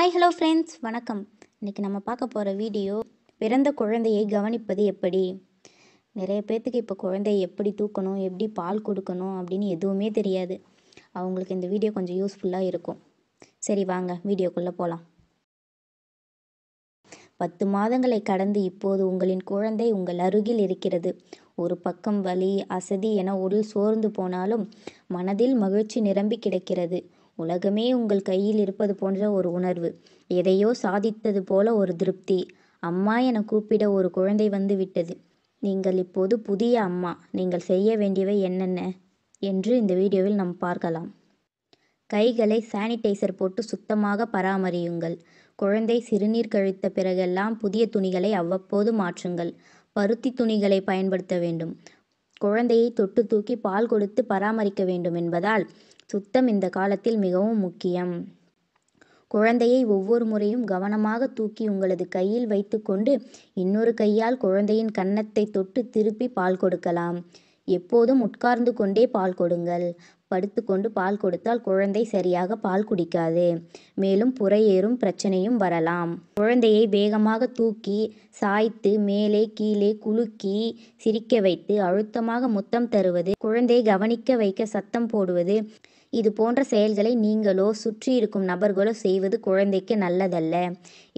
Hi hello friends வணக்கம் இன்றைக்கி நம்ம பார்க்க போகிற வீடியோ பிறந்த குழந்தையை கவனிப்பது எப்படி நிறைய பேர்த்துக்கு இப்போ குழந்தைய எப்படி தூக்கணும் எப்படி பால் கொடுக்கணும் அப்படின்னு எதுவுமே தெரியாது அவங்களுக்கு இந்த வீடியோ கொஞ்சம் யூஸ்ஃபுல்லாக இருக்கும் சரி வாங்க வீடியோக்குள்ளே போகலாம் பத்து மாதங்களை கடந்து இப்போது உங்களின் குழந்தை உங்கள் அருகில் இருக்கிறது ஒரு பக்கம் வலி அசதி என உடல் சோர்ந்து போனாலும் மனதில் மகிழ்ச்சி நிரம்பி கிடக்கிறது உலகமே உங்கள் கையில் இருப்பது போன்ற ஒரு உணர்வு எதையோ சாதித்தது போல ஒரு திருப்தி அம்மா என கூப்பிட ஒரு குழந்தை வந்து விட்டது நீங்கள் இப்போது புதிய அம்மா நீங்கள் செய்ய வேண்டியவை என்னென்ன என்று இந்த வீடியோவில் நாம் பார்க்கலாம் கைகளை சானிடைசர் போட்டு சுத்தமாக பராமரியுங்கள் குழந்தை சிறுநீர் கழித்த பிறகெல்லாம் புதிய துணிகளை அவ்வப்போது மாற்றுங்கள் பருத்தி துணிகளை பயன்படுத்த வேண்டும் குழந்தையை தொட்டு தூக்கி பால் கொடுத்து பராமரிக்க வேண்டும் என்பதால் சுத்தம் இந்த காலத்தில் மிகவும் முக்கியம் குழந்தையை ஒவ்வொரு முறையும் கவனமாக தூக்கி உங்களது கையில் வைத்துக்கொண்டு இன்னொரு கையால் குழந்தையின் கன்னத்தை தொட்டு திருப்பி பால் கொடுக்கலாம் எப்போதும் உட்கார்ந்து கொண்டே பால் கொடுங்கள் படுத்துக்கொண்டு பால் கொடுத்தால் குழந்தை சரியாக பால் குடிக்காது மேலும் புறையேறும் பிரச்சனையும் வரலாம் குழந்தையை வேகமாக தூக்கி சாய்த்து மேலே கீழே குலுக்கி சிரிக்க வைத்து அழுத்தமாக முத்தம் தருவது குழந்தையை கவனிக்க வைக்க சத்தம் போடுவது இது போன்ற செயல்களை நீங்களோ சுற்றி இருக்கும் நபர்களோ செய்வது குழந்தைக்கு நல்லதல்ல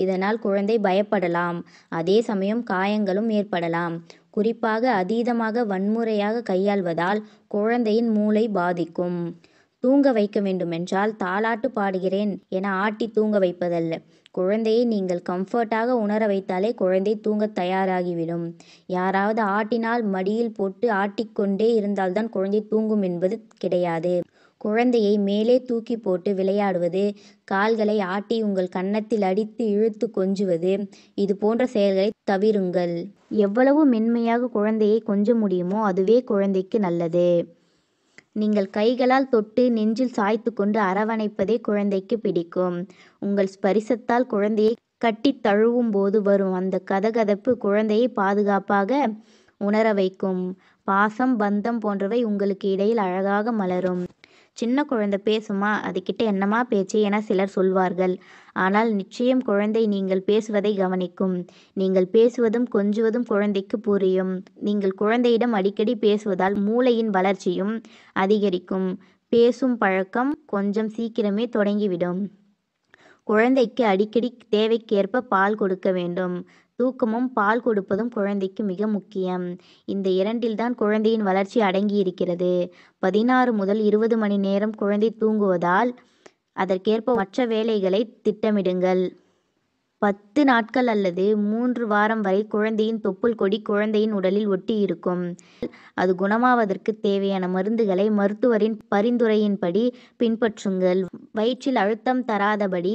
இதனால் குழந்தை பயப்படலாம் அதே சமயம் காயங்களும் ஏற்படலாம் குறிப்பாக அதீதமாக வன்முறையாக கையாள்வதால் குழந்தையின் மூளை பாதிக்கும் தூங்க வைக்க வேண்டுமென்றால் தாளாட்டு பாடுகிறேன் என ஆட்டி தூங்க வைப்பதல்ல குழந்தையை நீங்கள் கம்ஃபர்ட்டாக உணர வைத்தாலே குழந்தை தூங்க தயாராகிவிடும் யாராவது ஆட்டினால் மடியில் போட்டு ஆட்டிக்கொண்டே இருந்தால்தான் குழந்தை தூங்கும் என்பது கிடையாது குழந்தையை மேலே தூக்கி போட்டு விளையாடுவது கால்களை ஆட்டி உங்கள் கன்னத்தில் அடித்து இழுத்து கொஞ்சுவது இது போன்ற செயல்களை தவிருங்கள் எவ்வளவு மென்மையாக குழந்தையை கொஞ்ச முடியுமோ அதுவே குழந்தைக்கு நல்லது நீங்கள் கைகளால் தொட்டு நெஞ்சில் சாய்த்து கொண்டு அரவணைப்பதே குழந்தைக்கு பிடிக்கும் உங்கள் ஸ்பரிசத்தால் குழந்தையை கட்டி தழுவும் போது வரும் அந்த கதகதப்பு குழந்தையை பாதுகாப்பாக உணர வைக்கும் பாசம் பந்தம் போன்றவை உங்களுக்கு இடையில் அழகாக மலரும் சின்ன குழந்தை பேசுமா அதுக்கிட்ட என்னமா பேச்சு என சிலர் சொல்வார்கள் ஆனால் நிச்சயம் குழந்தை நீங்கள் பேசுவதை கவனிக்கும் நீங்கள் பேசுவதும் கொஞ்சுவதும் குழந்தைக்கு புரியும் நீங்கள் குழந்தையிடம் அடிக்கடி பேசுவதால் மூளையின் வளர்ச்சியும் அதிகரிக்கும் பேசும் பழக்கம் கொஞ்சம் சீக்கிரமே தொடங்கிவிடும் குழந்தைக்கு அடிக்கடி தேவைக்கேற்ப பால் கொடுக்க வேண்டும் தூக்கமும் பால் கொடுப்பதும் குழந்தைக்கு மிக முக்கியம் இந்த இரண்டில்தான் குழந்தையின் வளர்ச்சி அடங்கி இருக்கிறது பதினாறு முதல் இருபது மணி நேரம் குழந்தை தூங்குவதால் அதற்கேற்ப மற்ற வேலைகளை திட்டமிடுங்கள் பத்து நாட்கள் அல்லது மூன்று வாரம் வரை குழந்தையின் தொப்புள் கொடி குழந்தையின் உடலில் ஒட்டி இருக்கும் அது குணமாவதற்கு தேவையான மருந்துகளை மருத்துவரின் பரிந்துரையின்படி பின்பற்றுங்கள் வயிற்றில் அழுத்தம் தராதபடி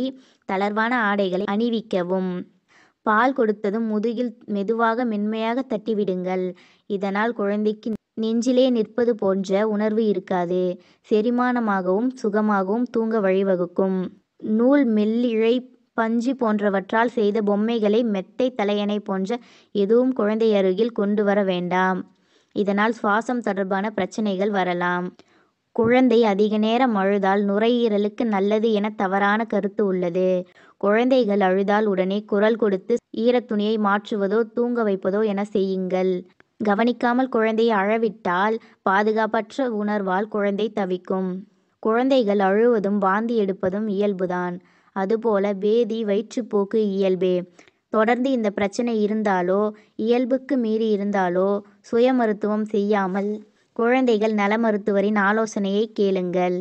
தளர்வான ஆடைகளை அணிவிக்கவும் பால் கொடுத்ததும் முதுகில் மெதுவாக மென்மையாக தட்டிவிடுங்கள் இதனால் குழந்தைக்கு நெஞ்சிலே நிற்பது போன்ற உணர்வு இருக்காது செரிமானமாகவும் சுகமாகவும் தூங்க வழிவகுக்கும் நூல் மெல்லிழை பஞ்சு போன்றவற்றால் செய்த பொம்மைகளை மெத்தை தலையணை போன்ற எதுவும் குழந்தை அருகில் கொண்டு வர வேண்டாம் இதனால் சுவாசம் தொடர்பான பிரச்சனைகள் வரலாம் குழந்தை அதிக நேரம் அழுதால் நுரையீரலுக்கு நல்லது என தவறான கருத்து உள்ளது குழந்தைகள் அழுதால் உடனே குரல் கொடுத்து ஈரத்துணியை மாற்றுவதோ தூங்க வைப்பதோ என செய்யுங்கள் கவனிக்காமல் குழந்தையை அழவிட்டால் பாதுகாப்பற்ற உணர்வால் குழந்தை தவிக்கும் குழந்தைகள் அழுவதும் வாந்தி எடுப்பதும் இயல்புதான் அதுபோல பேதி வயிற்றுப்போக்கு இயல்பே. தொடர்ந்து இந்த பிரச்சனை இருந்தாலோ இயல்புக்கு மீறி இருந்தாலோ சுய மருத்துவம் செய்யாமல் குழந்தைகள் நல மருத்துவரின் ஆலோசனையை கேளுங்கள்.